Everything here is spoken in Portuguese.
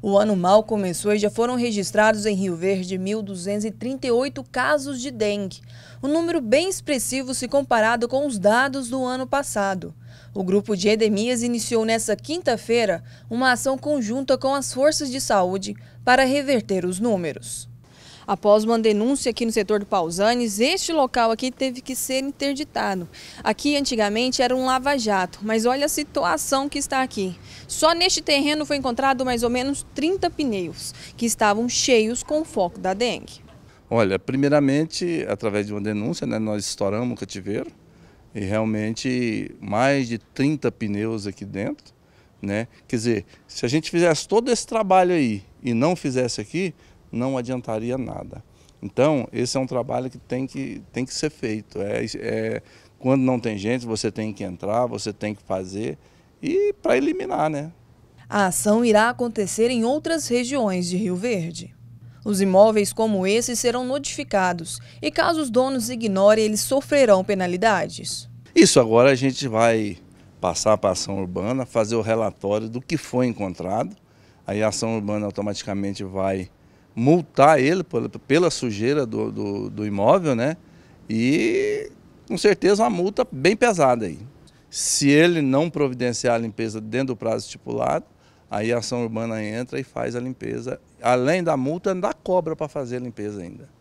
O ano mal começou e já foram registrados em Rio Verde 1.238 casos de dengue, um número bem expressivo se comparado com os dados do ano passado. O grupo de endemias iniciou nesta quinta-feira uma ação conjunta com as forças de saúde para reverter os números após uma denúncia aqui no setor do Pausanes. Este local aqui teve que ser interditado. Aqui antigamente era um lava-jato, mas olha a situação que está aqui. Só neste terreno foi encontrado mais ou menos 30 pneus que estavam cheios com o foco da dengue. Olha, primeiramente, através de uma denúncia, né, nós estouramos o cativeiro e realmente mais de 30 pneus aqui dentro. Né? Quer dizer, se a gente fizesse todo esse trabalho aí e não fizesse aqui, não adiantaria nada. Então, esse é um trabalho que tem que, tem que ser feito. É, é, quando não tem gente, você tem que entrar, você tem que fazer e para eliminar, né? A ação irá acontecer em outras regiões de Rio Verde. Os imóveis como esse serão notificados e caso os donos ignorem, eles sofrerão penalidades. Isso agora a gente vai passar para a ação urbana, fazer o relatório do que foi encontrado. Aí a ação urbana automaticamente vai multar ele pela sujeira do, do, do imóvel, né? E com certeza uma multa bem pesada aí. Se ele não providenciar a limpeza dentro do prazo estipulado, aí a ação urbana entra e faz a limpeza, além da multa, ainda cobra para fazer a limpeza ainda.